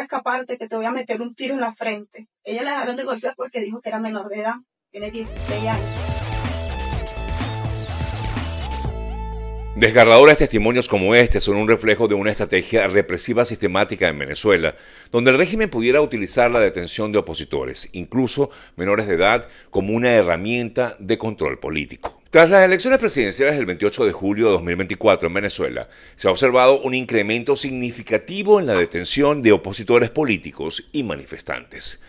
escaparte que te voy a meter un tiro en la frente. Ella la dejaron de golpear porque dijo que era menor de edad, tiene 16 años. Desgarradores testimonios como este son un reflejo de una estrategia represiva sistemática en Venezuela, donde el régimen pudiera utilizar la detención de opositores, incluso menores de edad, como una herramienta de control político. Tras las elecciones presidenciales del 28 de julio de 2024 en Venezuela, se ha observado un incremento significativo en la detención de opositores políticos y manifestantes.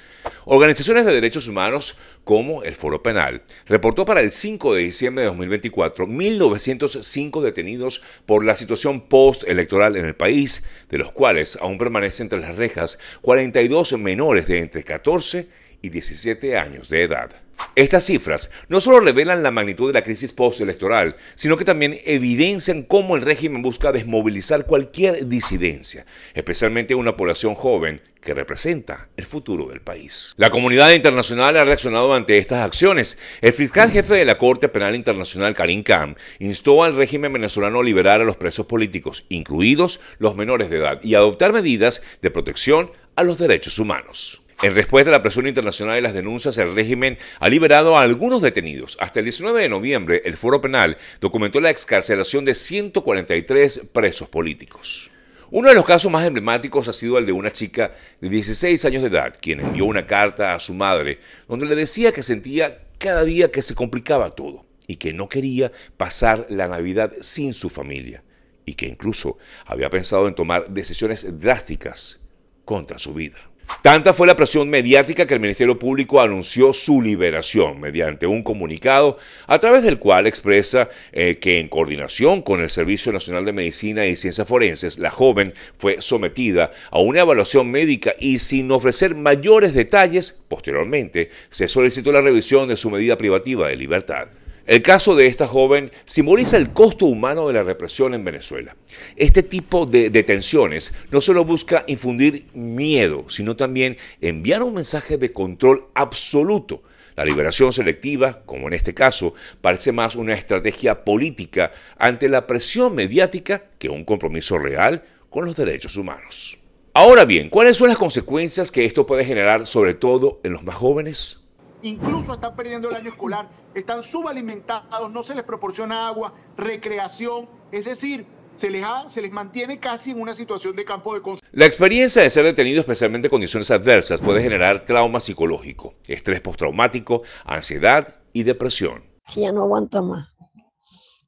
Organizaciones de derechos humanos como el Foro Penal reportó para el 5 de diciembre de 2024 1.905 detenidos por la situación postelectoral en el país, de los cuales aún permanecen entre las rejas 42 menores de entre 14 y 17 años de edad. Estas cifras no solo revelan la magnitud de la crisis postelectoral, sino que también evidencian cómo el régimen busca desmovilizar cualquier disidencia, especialmente una población joven que representa el futuro del país. La comunidad internacional ha reaccionado ante estas acciones. El fiscal jefe de la Corte Penal Internacional, Karim Khan, instó al régimen venezolano a liberar a los presos políticos, incluidos los menores de edad, y adoptar medidas de protección a los derechos humanos. En respuesta a la presión internacional y las denuncias, el régimen ha liberado a algunos detenidos. Hasta el 19 de noviembre, el Foro Penal documentó la excarcelación de 143 presos políticos. Uno de los casos más emblemáticos ha sido el de una chica de 16 años de edad, quien envió una carta a su madre donde le decía que sentía cada día que se complicaba todo y que no quería pasar la Navidad sin su familia y que incluso había pensado en tomar decisiones drásticas contra su vida. Tanta fue la presión mediática que el Ministerio Público anunció su liberación mediante un comunicado a través del cual expresa eh, que en coordinación con el Servicio Nacional de Medicina y Ciencias Forenses, la joven fue sometida a una evaluación médica y sin ofrecer mayores detalles, posteriormente se solicitó la revisión de su medida privativa de libertad. El caso de esta joven simboliza el costo humano de la represión en Venezuela. Este tipo de detenciones no solo busca infundir miedo, sino también enviar un mensaje de control absoluto. La liberación selectiva, como en este caso, parece más una estrategia política ante la presión mediática que un compromiso real con los derechos humanos. Ahora bien, ¿cuáles son las consecuencias que esto puede generar sobre todo en los más jóvenes? incluso están perdiendo el año escolar, están subalimentados, no se les proporciona agua, recreación, es decir, se les, mantiene casi en una situación de campo de La experiencia de ser detenido, especialmente en condiciones adversas, puede generar trauma psicológico, estrés postraumático, ansiedad y depresión. Ya no aguanta más,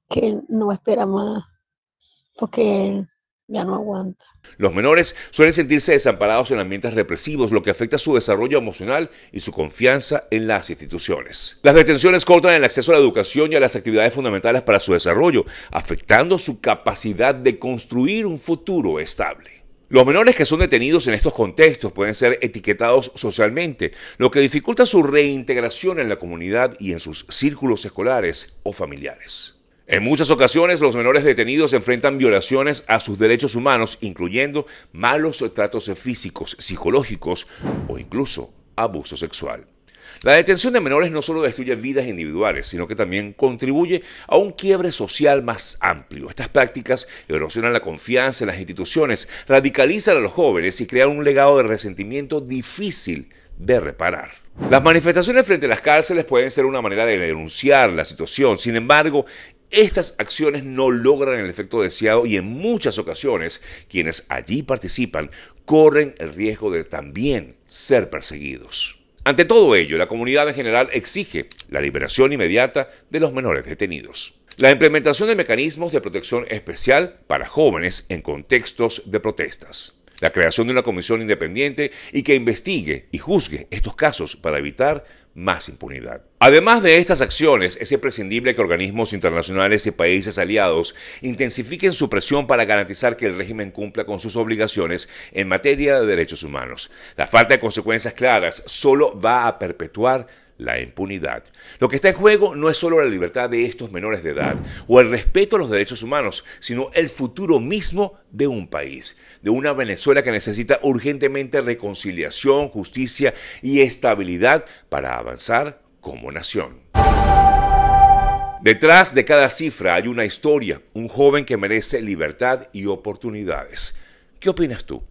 que no espera más, porque aguanta. Los menores suelen sentirse desamparados en ambientes represivos, lo que afecta su desarrollo emocional y su confianza en las instituciones. Las detenciones cortan el acceso a la educación y a las actividades fundamentales para su desarrollo, afectando su capacidad de construir un futuro estable. Los menores que son detenidos en estos contextos pueden ser etiquetados socialmente, lo que dificulta su reintegración en la comunidad y en sus círculos escolares o familiares. En muchas ocasiones los menores detenidos enfrentan violaciones a sus derechos humanos, incluyendo malos tratos físicos, psicológicos o incluso abuso sexual. La detención de menores no solo destruye vidas individuales, sino que también contribuye a un quiebre social más amplio. Estas prácticas erosionan la confianza en las instituciones, radicalizan a los jóvenes y crean un legado de resentimiento difícil de reparar. Las manifestaciones frente a las cárceles pueden ser una manera de denunciar la situación, sin embargo, estas acciones no logran el efecto deseado y en muchas ocasiones quienes allí participan corren el riesgo de también ser perseguidos. Ante todo ello, la comunidad en general exige la liberación inmediata de los menores detenidos. La implementación de mecanismos de protección especial para jóvenes en contextos de protestas la creación de una comisión independiente y que investigue y juzgue estos casos para evitar más impunidad. Además de estas acciones, es imprescindible que organismos internacionales y países aliados intensifiquen su presión para garantizar que el régimen cumpla con sus obligaciones en materia de derechos humanos. La falta de consecuencias claras solo va a perpetuar la impunidad. Lo que está en juego no es solo la libertad de estos menores de edad o el respeto a los derechos humanos, sino el futuro mismo de un país, de una Venezuela que necesita urgentemente reconciliación, justicia y estabilidad para avanzar como nación. Detrás de cada cifra hay una historia, un joven que merece libertad y oportunidades. ¿Qué opinas tú?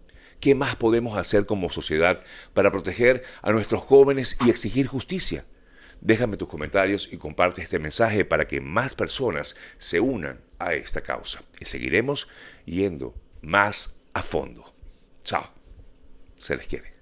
¿Qué más podemos hacer como sociedad para proteger a nuestros jóvenes y exigir justicia? Déjame tus comentarios y comparte este mensaje para que más personas se unan a esta causa. Y seguiremos yendo más a fondo. Chao. Se les quiere.